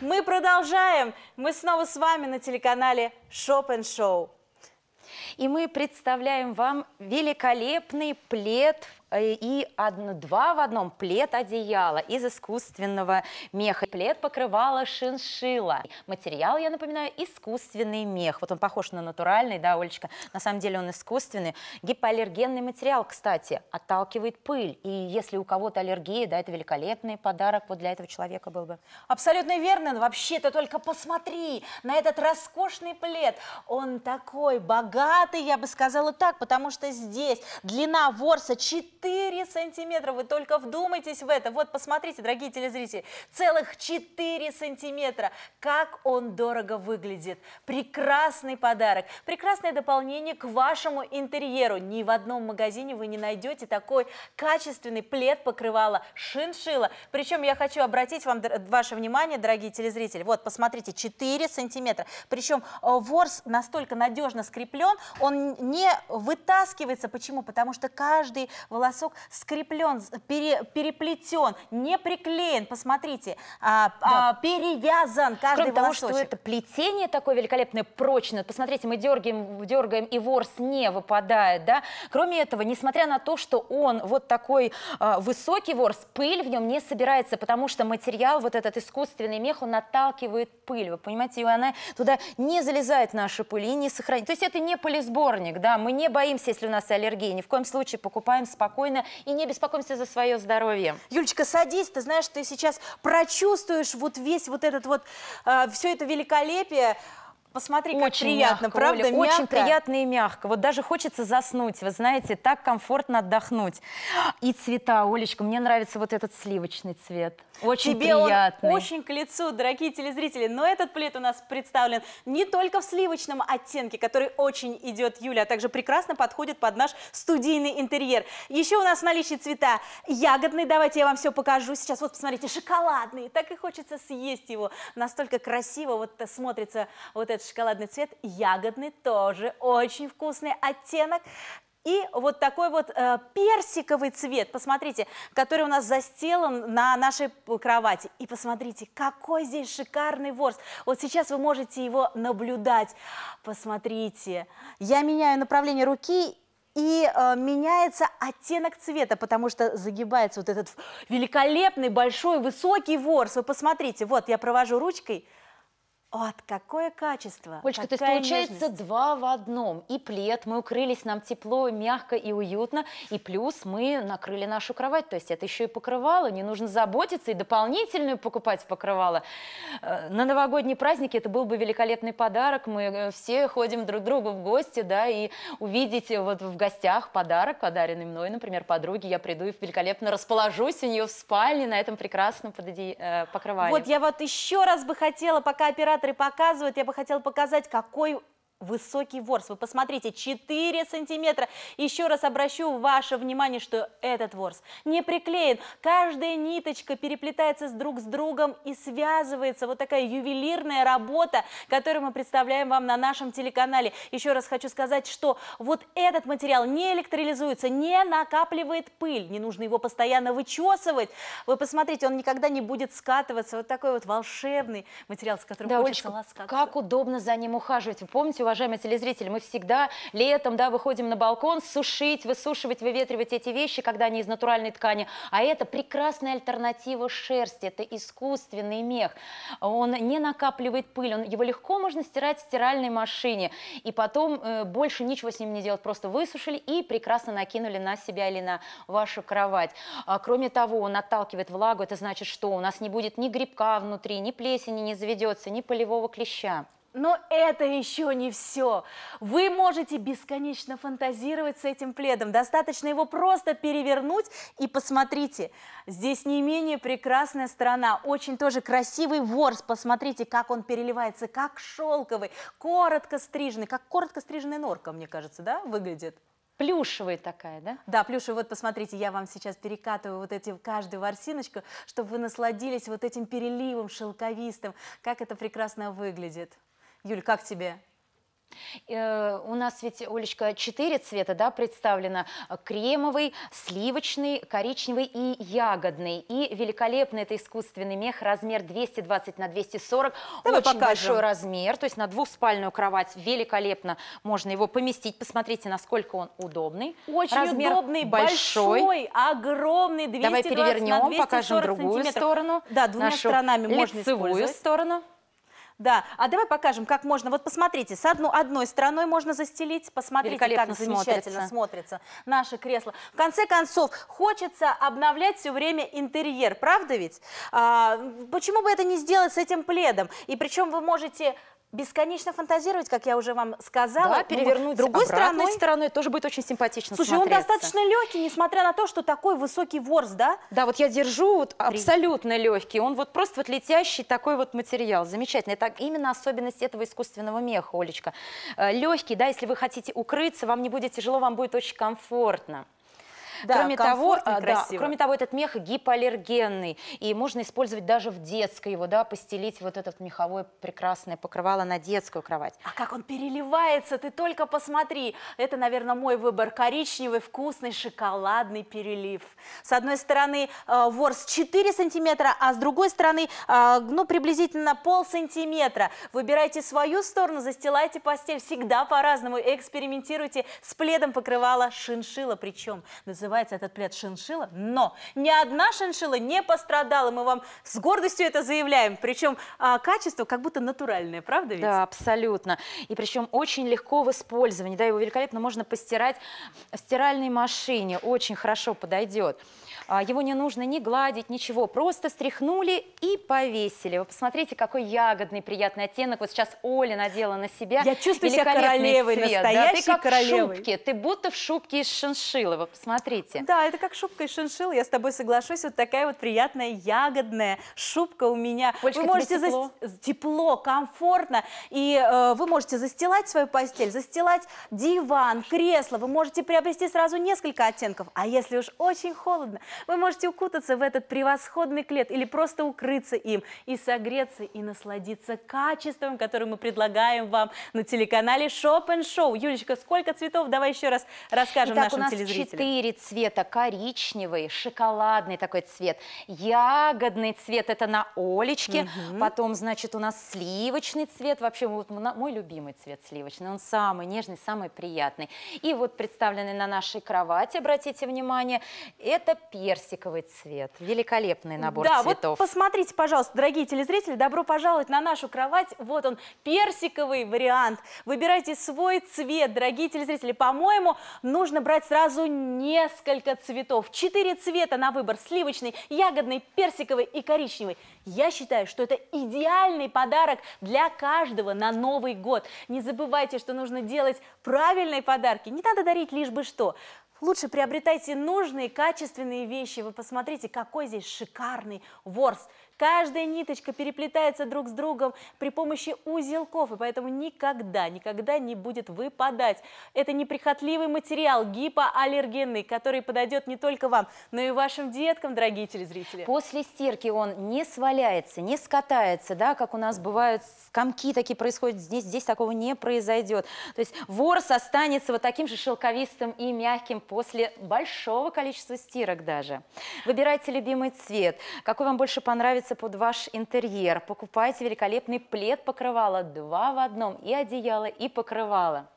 Мы продолжаем. Мы снова с вами на телеканале Шопен Шоу. И мы представляем вам великолепный плед, в Э, и два в одном плед одеяла из искусственного меха. Плед покрывала шиншила. Материал, я напоминаю, искусственный мех. Вот он похож на натуральный, да, Олечка? На самом деле он искусственный. Гипоаллергенный материал, кстати, отталкивает пыль. И если у кого-то аллергия, да, это великолепный подарок вот для этого человека был бы. Абсолютно верно. Вообще-то только посмотри на этот роскошный плед. Он такой богатый, я бы сказала так, потому что здесь длина ворса 4 4 сантиметра. Вы только вдумайтесь в это. Вот, посмотрите, дорогие телезрители, целых 4 сантиметра. Как он дорого выглядит. Прекрасный подарок. Прекрасное дополнение к вашему интерьеру. Ни в одном магазине вы не найдете такой качественный плед покрывала шиншила. Причем я хочу обратить вам ваше внимание, дорогие телезрители. Вот, посмотрите, 4 сантиметра. Причем э, ворс настолько надежно скреплен, он не вытаскивается. Почему? Потому что каждый волос носок скреплен, пере, переплетен, не приклеен, посмотрите, а, а да. а, перевязан каждый Кроме волосочек. того, что это плетение такое великолепное, прочное. Посмотрите, мы дергаем, дергаем, и ворс не выпадает, да. Кроме этого, несмотря на то, что он вот такой а, высокий ворс, пыль в нем не собирается, потому что материал, вот этот искусственный мех, он наталкивает пыль, вы понимаете, и она туда не залезает наша пыль и не сохраняет. То есть это не пылесборник, да, мы не боимся, если у нас аллергия, ни в коем случае покупаем спокойно спокойно и не беспокоимся за свое здоровье. Юлечка, садись, ты знаешь, ты сейчас прочувствуешь вот весь вот этот вот, э, а, все это великолепие, Посмотри, как очень приятно, мягко, правда? Оля, Очень приятно и мягко. Вот даже хочется заснуть, вы знаете, так комфортно отдохнуть. И цвета, Олечка, мне нравится вот этот сливочный цвет. Очень Тебе приятный. Он очень к лицу, дорогие телезрители. Но этот плед у нас представлен не только в сливочном оттенке, который очень идет Юля, а также прекрасно подходит под наш студийный интерьер. Еще у нас в наличии цвета ягодный. Давайте я вам все покажу сейчас. Вот посмотрите, шоколадный. Так и хочется съесть его. Настолько красиво вот смотрится вот этот шоколадный цвет, ягодный тоже очень вкусный оттенок. И вот такой вот э, персиковый цвет, посмотрите, который у нас застелан на нашей кровати. И посмотрите, какой здесь шикарный ворс. Вот сейчас вы можете его наблюдать. Посмотрите, я меняю направление руки и э, меняется оттенок цвета, потому что загибается вот этот великолепный, большой, высокий ворс. Вы посмотрите, вот я провожу ручкой, от, какое качество! Олечка, то есть получается нежность. два в одном. И плед, мы укрылись, нам тепло, мягко и уютно, и плюс мы накрыли нашу кровать. То есть это еще и покрывало, не нужно заботиться и дополнительную покупать покрывало. Э, на новогодние праздники это был бы великолепный подарок. Мы э, все ходим друг к другу в гости, да, и увидите вот в гостях подарок, подаренный мной, например, подруге, я приду и великолепно расположусь у нее в спальне на этом прекрасном э, покрывале. Вот я вот еще раз бы хотела, пока оператор кинотеатры показывают. Я бы хотела показать, какой высокий ворс. Вы посмотрите, 4 сантиметра. Еще раз обращу ваше внимание, что этот ворс не приклеен. Каждая ниточка переплетается с друг с другом и связывается. Вот такая ювелирная работа, которую мы представляем вам на нашем телеканале. Еще раз хочу сказать, что вот этот материал не электролизуется, не накапливает пыль. Не нужно его постоянно вычесывать. Вы посмотрите, он никогда не будет скатываться. Вот такой вот волшебный материал, с которым да, хочется Олечка, ласкаться. Как удобно за ним ухаживать. Вы помните, у вас уважаемые телезрители, мы всегда летом да, выходим на балкон сушить, высушивать, выветривать эти вещи, когда они из натуральной ткани. А это прекрасная альтернатива шерсти, это искусственный мех. Он не накапливает пыль, он, его легко можно стирать в стиральной машине. И потом э, больше ничего с ним не делать, просто высушили и прекрасно накинули на себя или на вашу кровать. А, кроме того, он отталкивает влагу, это значит, что у нас не будет ни грибка внутри, ни плесени не заведется, ни полевого клеща. Но это еще не все. Вы можете бесконечно фантазировать с этим пледом. Достаточно его просто перевернуть и посмотрите. Здесь не менее прекрасная сторона. Очень тоже красивый ворс. Посмотрите, как он переливается, как шелковый, коротко стриженный, как коротко стриженная норка, мне кажется, да, выглядит? Плюшевая такая, да? Да, плюшевая. Вот посмотрите, я вам сейчас перекатываю вот эти каждую ворсиночку, чтобы вы насладились вот этим переливом шелковистым. Как это прекрасно выглядит. Юль, как тебе? Э, у нас ведь, Олечка, четыре цвета да, представлено. Кремовый, сливочный, коричневый и ягодный. И великолепный это искусственный мех, размер 220 на 240. Давай Очень покажем. большой размер, то есть на двухспальную кровать великолепно можно его поместить. Посмотрите, насколько он удобный. Очень размер удобный, большой, большой огромный, 220 Давай перевернем, на 240 покажем другую сторону. Да, двумя сторонами можно использовать. сторону. Да, а давай покажем, как можно. Вот посмотрите, с одну, одной стороной можно застелить. Посмотрите, как замечательно смотрится. смотрится наше кресло. В конце концов, хочется обновлять все время интерьер, правда ведь? А, почему бы это не сделать с этим пледом? И причем вы можете бесконечно фантазировать, как я уже вам сказала. Да, перевернуть другой стороной. стороной тоже будет очень симпатично Слушай, смотреться. он достаточно легкий, несмотря на то, что такой высокий ворс, да? Да, вот я держу вот абсолютно легкий. Он вот просто вот летящий такой вот материал. Замечательно. Это именно особенность этого искусственного меха, Олечка. Э, легкий, да, если вы хотите укрыться, вам не будет тяжело, вам будет очень комфортно. Да, кроме того, а, да, кроме того, этот мех гипоаллергенный, и можно использовать даже в детской его, да, постелить вот этот меховой прекрасное покрывало на детскую кровать. А как он переливается, ты только посмотри. Это, наверное, мой выбор. Коричневый, вкусный, шоколадный перелив. С одной стороны э, ворс 4 сантиметра, а с другой стороны, э, ну, приблизительно пол сантиметра. Выбирайте свою сторону, застилайте постель. Всегда по-разному. Экспериментируйте с пледом покрывала шиншила. Причем называется называется этот плед шиншилла, но ни одна шиншилла не пострадала. Мы вам с гордостью это заявляем. Причем а, качество как будто натуральное, правда ведь? Да, абсолютно. И причем очень легко в использовании. Да, его великолепно можно постирать в стиральной машине. Очень хорошо подойдет. А, его не нужно ни гладить, ничего. Просто стряхнули и повесили. Вы посмотрите, какой ягодный приятный оттенок. Вот сейчас Оля надела на себя. Я чувствую себя королевой, цвет, настоящей да? ты как королевой. В Ты будто в шубке из шиншилы. Вы посмотрите цвете. Да, это как шубка из шиншилл, я с тобой соглашусь. Вот такая вот приятная ягодная шубка у меня. Олечка, вы можете тепло? За... тепло, комфортно. И э, вы можете застилать свою постель, застилать диван, кресло. Вы можете приобрести сразу несколько оттенков. А если уж очень холодно, вы можете укутаться в этот превосходный клет или просто укрыться им и согреться, и насладиться качеством, которое мы предлагаем вам на телеканале Шоп Шоу. Юлечка, сколько цветов? Давай еще раз расскажем Итак, нашим телезрителям. у нас телезрителям. цвета цвета, коричневый, шоколадный такой цвет, ягодный цвет, это на Олечке, угу. потом, значит, у нас сливочный цвет, вообще вот мой любимый цвет сливочный, он самый нежный, самый приятный. И вот представленный на нашей кровати, обратите внимание, это персиковый цвет, великолепный набор да, цветов. Да, вот посмотрите, пожалуйста, дорогие телезрители, добро пожаловать на нашу кровать, вот он, персиковый вариант. Выбирайте свой цвет, дорогие телезрители, по-моему, нужно брать сразу не несколько цветов. Четыре цвета на выбор. Сливочный, ягодный, персиковый и коричневый. Я считаю, что это идеальный подарок для каждого на Новый год. Не забывайте, что нужно делать правильные подарки. Не надо дарить лишь бы что. Лучше приобретайте нужные, качественные вещи. Вы посмотрите, какой здесь шикарный ворс. Каждая ниточка переплетается друг с другом при помощи узелков, и поэтому никогда, никогда не будет выпадать. Это неприхотливый материал, гипоаллергенный, который подойдет не только вам, но и вашим деткам, дорогие телезрители. После стирки он не сваляется, не скатается, да, как у нас бывают комки такие происходят, здесь, здесь такого не произойдет. То есть ворс останется вот таким же шелковистым и мягким после большого количества стирок даже. Выбирайте любимый цвет, какой вам больше понравится подстраивается под ваш интерьер. Покупайте великолепный плед покрывала два в одном, и одеяло, и покрывало.